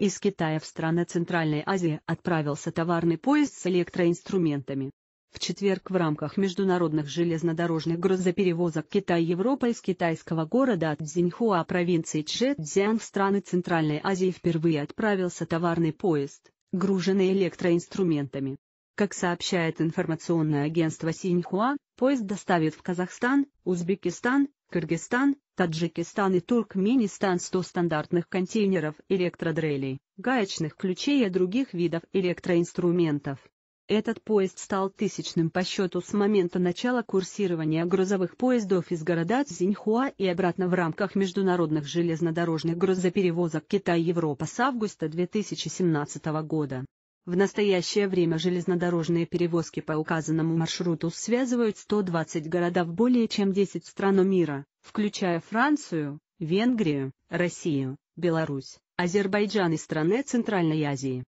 Из Китая в страны Центральной Азии отправился товарный поезд с электроинструментами. В четверг в рамках международных железнодорожных грузоперевозок Китай-Европа из китайского города Цзиньхуа провинции Чжэцзян в страны Центральной Азии впервые отправился товарный поезд, груженный электроинструментами. Как сообщает информационное агентство Синьхуа, поезд доставит в Казахстан, Узбекистан, Кыргызстан, Таджикистан и Туркменистан 100 стандартных контейнеров электродрелей, гаечных ключей и других видов электроинструментов. Этот поезд стал тысячным по счету с момента начала курсирования грузовых поездов из города Цзиньхуа и обратно в рамках международных железнодорожных грузоперевозок Китай-Европа с августа 2017 года. В настоящее время железнодорожные перевозки по указанному маршруту связывают 120 городов более чем 10 стран мира, включая Францию, Венгрию, Россию, Беларусь, Азербайджан и страны Центральной Азии.